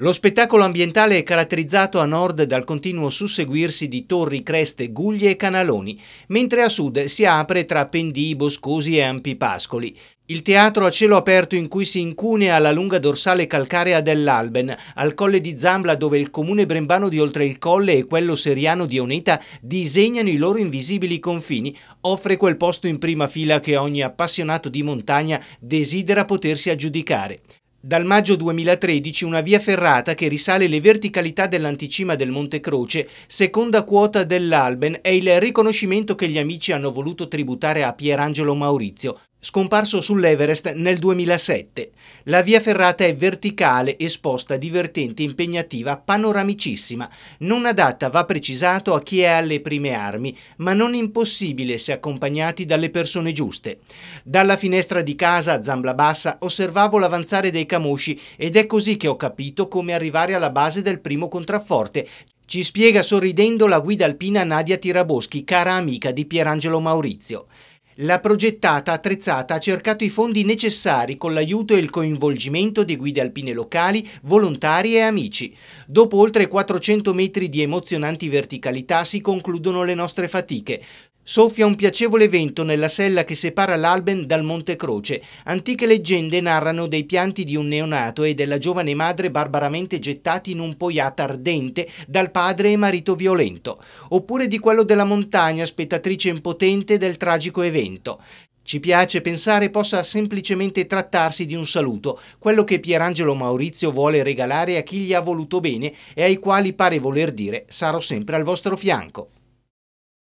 Lo spettacolo ambientale è caratterizzato a nord dal continuo susseguirsi di torri, creste, guglie e canaloni, mentre a sud si apre tra pendii boscosi e ampi pascoli. Il teatro a cielo aperto in cui si incunea la lunga dorsale calcarea dell'Alben, al colle di Zambla dove il comune brembano di Oltre il Colle e quello seriano di Oneta disegnano i loro invisibili confini, offre quel posto in prima fila che ogni appassionato di montagna desidera potersi aggiudicare. Dal maggio 2013 una via ferrata che risale le verticalità dell'anticima del Monte Croce, seconda quota dell'Alben, è il riconoscimento che gli amici hanno voluto tributare a Pierangelo Maurizio, Scomparso sull'Everest nel 2007, la via ferrata è verticale, esposta, divertente, impegnativa, panoramicissima. Non adatta, va precisato, a chi è alle prime armi, ma non impossibile se accompagnati dalle persone giuste. Dalla finestra di casa a Zambla Bassa osservavo l'avanzare dei camusci ed è così che ho capito come arrivare alla base del primo contrafforte. Ci spiega sorridendo la guida alpina Nadia Tiraboschi, cara amica di Pierangelo Maurizio. La progettata attrezzata ha cercato i fondi necessari con l'aiuto e il coinvolgimento di guide alpine locali, volontari e amici. Dopo oltre 400 metri di emozionanti verticalità si concludono le nostre fatiche. Soffia un piacevole vento nella sella che separa l'Alben dal Monte Croce. Antiche leggende narrano dei pianti di un neonato e della giovane madre barbaramente gettati in un poiata ardente dal padre e marito violento, oppure di quello della montagna spettatrice impotente del tragico evento. Ci piace pensare possa semplicemente trattarsi di un saluto, quello che Pierangelo Maurizio vuole regalare a chi gli ha voluto bene e ai quali pare voler dire sarò sempre al vostro fianco.